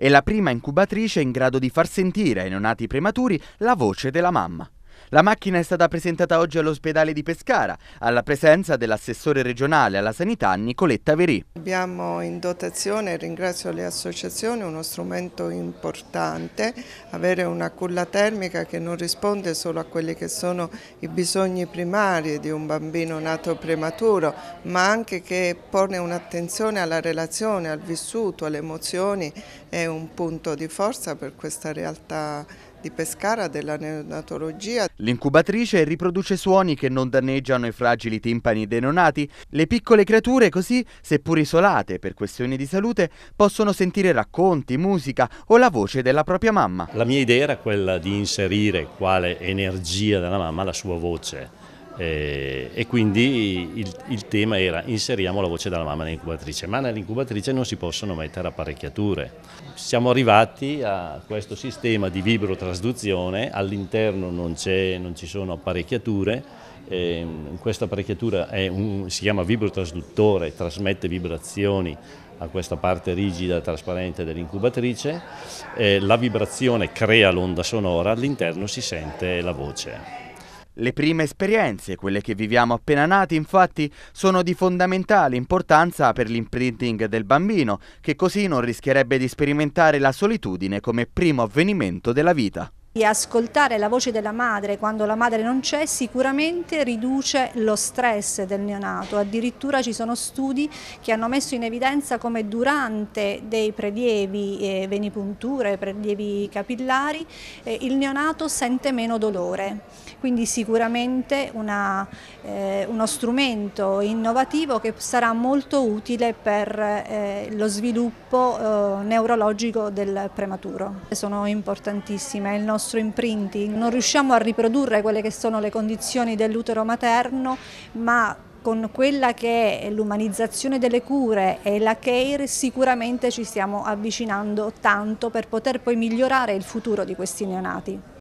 È la prima incubatrice in grado di far sentire ai neonati prematuri la voce della mamma. La macchina è stata presentata oggi all'ospedale di Pescara, alla presenza dell'assessore regionale alla sanità Nicoletta Verì. Abbiamo in dotazione, ringrazio le associazioni, uno strumento importante, avere una culla termica che non risponde solo a quelli che sono i bisogni primari di un bambino nato prematuro, ma anche che pone un'attenzione alla relazione, al vissuto, alle emozioni è un punto di forza per questa realtà di Pescara della neonatologia. L'incubatrice riproduce suoni che non danneggiano i fragili timpani dei neonati. Le piccole creature così, seppur isolate per questioni di salute, possono sentire racconti, musica o la voce della propria mamma. La mia idea era quella di inserire quale energia della mamma la sua voce eh, e quindi il, il, tema era inseriamo la voce della mamma nell'incubatrice, ma nell'incubatrice non si possono mettere apparecchiature. Siamo arrivati a questo sistema di vibrotrasduzione, all'interno non, non, ci sono apparecchiature, eh, questa apparecchiatura un, si chiama vibrotrasduttore, trasmette vibrazioni a questa parte rigida e trasparente dell'incubatrice, eh, la vibrazione crea l'onda sonora, all'interno si sente la voce. Le prime esperienze, quelle che viviamo appena nati, infatti, sono di fondamentale importanza per l'imprinting del bambino, che così non rischierebbe di sperimentare la solitudine come primo avvenimento della vita di ascoltare la voce della madre quando la madre non c'è sicuramente riduce lo stress del neonato, addirittura ci sono studi che hanno messo in evidenza come durante dei prelievi eh, venipunture, prelievi capillari, eh, il neonato sente meno dolore, quindi sicuramente una, eh, uno strumento innovativo che sarà molto utile per eh, lo sviluppo eh, neurologico del prematuro. Sono importantissime, il nostro nostro imprinting, non riusciamo a riprodurre quelle che sono le condizioni dell'utero materno, ma con quella che è l'umanizzazione delle cure e la care sicuramente ci stiamo avvicinando tanto per poter poi migliorare il futuro di questi neonati.